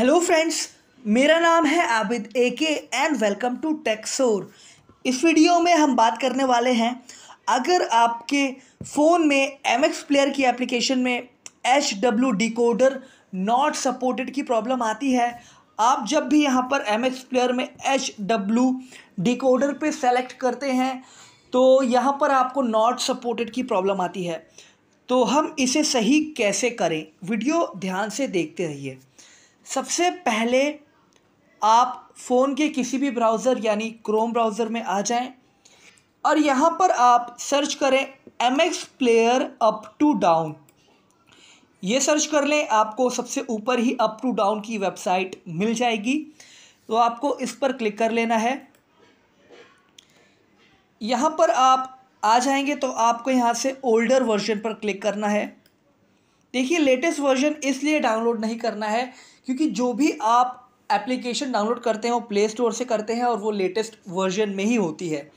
hello friends मेरा नाम है आबिद ए के एंड वेलकम टू टेक्सोर इस वीडियो में हम बात करने वाले हैं अगर आपके फ़ोन में एम एक्स प्लेयर की एप्लीकेशन में H W decoder not supported की प्रॉब्लम आती है आप जब भी यहाँ पर एम एक्स प्लेयर में एच डब्ल्यू डी कोडर पर सेलेक्ट करते हैं तो यहाँ पर आपको नॉट सपोर्टेड की प्रॉब्लम आती है तो हम इसे सही कैसे करें वीडियो ध्यान से देखते रहिए सबसे पहले आप फ़ोन के किसी भी ब्राउज़र यानी क्रोम ब्राउज़र में आ जाएं और यहाँ पर आप सर्च करें M X player up to down ये सर्च कर लें आपको सबसे ऊपर ही अप टू डाउन की वेबसाइट मिल जाएगी तो आपको इस पर क्लिक कर लेना है यहाँ पर आप आ जाएंगे तो आपको यहाँ से ओल्डर वर्जन पर क्लिक करना है देखिए लेटेस्ट वर्जन इसलिए डाउनलोड नहीं करना है क्योंकि जो भी आप एप्लीकेशन डाउनलोड करते हैं वो प्ले स्टोर से करते हैं और वो लेटेस्ट वर्जन में ही होती है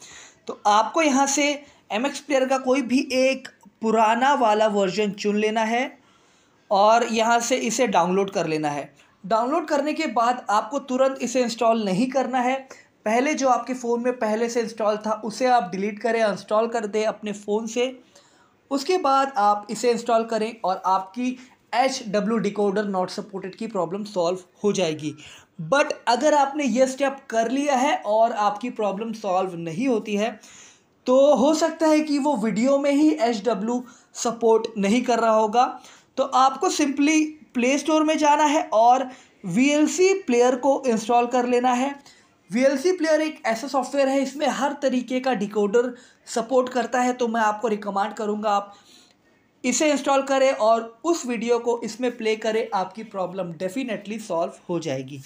तो आपको यहाँ से एम एक्स प्लेयर का कोई भी एक पुराना वाला वर्जन चुन लेना है और यहाँ से इसे डाउनलोड कर लेना है डाउनलोड करने के बाद आपको तुरंत इसे इंस्टॉल नहीं करना है पहले जो आपके फ़ोन में पहले से इंस्टॉल था उसे आप डिलीट करें इंस्टॉल कर दें अपने फ़ोन से उसके बाद आप इसे इंस्टॉल करें और आपकी H W decoder not supported की प्रॉब्लम सॉल्व हो जाएगी बट अगर आपने ये स्टेप कर लिया है और आपकी प्रॉब्लम सॉल्व नहीं होती है तो हो सकता है कि वो वीडियो में ही एच डब्ल्यू सपोर्ट नहीं कर रहा होगा तो आपको सिंपली प्ले स्टोर में जाना है और वी एल सी प्लेयर को इंस्टॉल कर लेना है वी एल सी प्लेयर एक ऐसा सॉफ्टवेयर है इसमें हर तरीके का डिकोडर सपोर्ट करता है तो मैं आपको रिकमेंड करूँगा आप इसे इंस्टॉल करें और उस वीडियो को इसमें प्ले करें आपकी प्रॉब्लम डेफिनेटली सॉल्व हो जाएगी